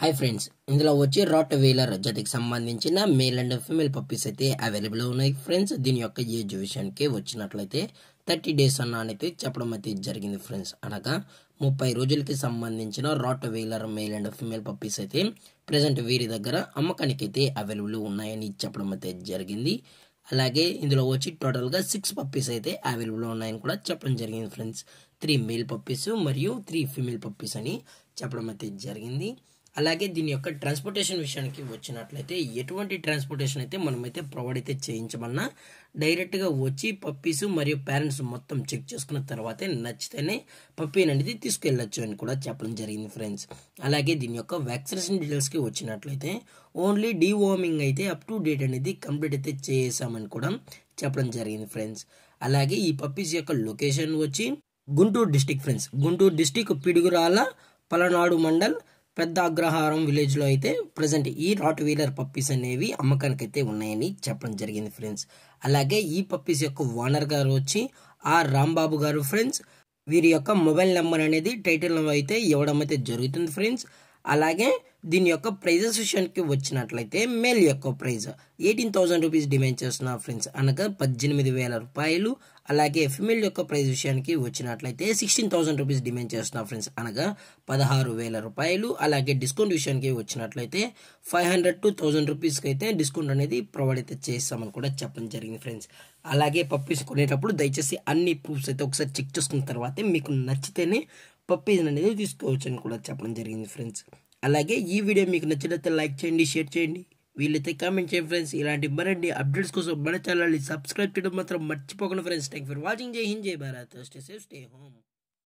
hi friends ఇందులో వచ్చి rot Rottweiler జతికి సంబంధించిన మేల్ అండ్ ఫిమేల్ పప్పీస్ అయితే అవైలబుల్ ఉన్నాయి ఫ్రెండ్స్ దీని యొక్క ఏజ్ విషయానికి వచ్చినట్లయితే థర్టీ డేస్ అన్న అనేది చెప్పడం అయితే జరిగింది ఫ్రెండ్స్ అనగా ముప్పై రోజులకి సంబంధించిన Rottweiler male and female puppies అయితే ప్రజెంట్ వీరి దగ్గర అమ్మకానికి అయితే అవైలబుల్ ఉన్నాయని చెప్పడం అయితే జరిగింది అలాగే ఇందులో వచ్చి టోటల్గా సిక్స్ పప్పీస్ అయితే అవైలబుల్ ఉన్నాయని కూడా చెప్పడం జరిగింది ఫ్రెండ్స్ త్రీ మేల్ పప్పీస్ మరియు త్రీ ఫిమేల్ పప్పీస్ అని చెప్పడం అయితే జరిగింది అలాగే దీని యొక్క ట్రాన్స్పోర్టేషన్ విషయానికి వచ్చినట్లయితే ఎటువంటి ట్రాన్స్పోర్టేషన్ అయితే మనమైతే ప్రొవైడ్ అయితే చేయించమన్నా డైరెక్ట్గా వచ్చి పప్పీస్ మరియు పేరెంట్స్ మొత్తం చెక్ చేసుకున్న తర్వాతే నచ్చితేనే పప్పీని అనేది తీసుకెళ్ళొచ్చు అని కూడా చెప్పడం జరిగింది ఫ్రెండ్స్ అలాగే దీని యొక్క వ్యాక్సినేషన్ డీటెయిల్స్కి వచ్చినట్లయితే ఓన్లీ డీవార్మింగ్ అయితే అప్ టు డేట్ అనేది కంప్లీట్ అయితే చేసామని కూడా చెప్పడం జరిగింది ఫ్రెండ్స్ అలాగే ఈ పప్పీస్ యొక్క లొకేషన్ వచ్చి Guntur district friends Guntur district Piduguralla Palnadu mandal Pedda Agraharam విలేజ్లో అయితే ప్రజెంట్ ఈ రాట్ వీలర్ పప్పీస్ అనేవి అమ్మకానికి అయితే ఉన్నాయని చెప్పడం జరిగింది ఫ్రెండ్స్ అలాగే ఈ పప్పీస్ యొక్క ఓనర్ గారు వచ్చి ఆర్ రాంబాబు గారు ఫ్రెండ్స్ వీరి యొక్క మొబైల్ నెంబర్ అనేది టైటిల్లో అయితే ఇవ్వడం అయితే జరుగుతుంది ఫ్రెండ్స్ అలాగే దీని యొక్క ప్రైజెస్ విషయానికి వచ్చినట్లయితే మెల్ యొక్క price eighteen thousand rupees demand చేస్తున్నాం ఫ్రెండ్స్ అనగా పద్దెనిమిది వేల రూపాయలు అలాగే ఫిమేల్ యొక్క ప్రైజ్ విషయానికి వచ్చినట్లయితే సిక్స్టీన్ థౌసండ్ రూపీస్ డిమాండ్ చేస్తున్నాం ఫ్రెండ్స్ అనగా పదహారు వేల రూపాయలు అలాగే డిస్కౌంట్ విషయానికి వచ్చినట్లయితే ఫైవ్ హండ్రెడ్ టు థౌసండ్ రూపీస్కి అయితే డిస్కౌంట్ అనేది ప్రొవైడ్ అయితే చేస్తామని కూడా చెప్పడం జరిగింది ఫ్రెండ్స్ అలాగే పప్పీస్ కొనేటప్పుడు దయచేసి అన్ని ప్రూఫ్స్ అయితే ఒకసారి చెక్ చేసుకున్న తర్వాతే మీకు నచ్చితేనే పప్పీస్ అనేది తీసుకోవచ్చు అని కూడా చెప్పడం జరిగింది ఫ్రెండ్స్ అలాగే ఈ వీడియో మీకు నచ్చినట్లయితే లైక్ చేయండి షేర్ చేయండి వీళ్ళైతే కామెంట్ చేయండి ఫ్రెండ్స్ ఇలాంటి మరిన్ని అప్డేట్స్ కోసం మన ఛానల్ని సబ్స్క్రైబ్ చేయడం మాత్రం మర్చిపోకుండా ఫ్రెండ్స్ థ్యాంక్ ఫర్ వాచింగ్ జై హింద్ జై Bharat stay safe stay home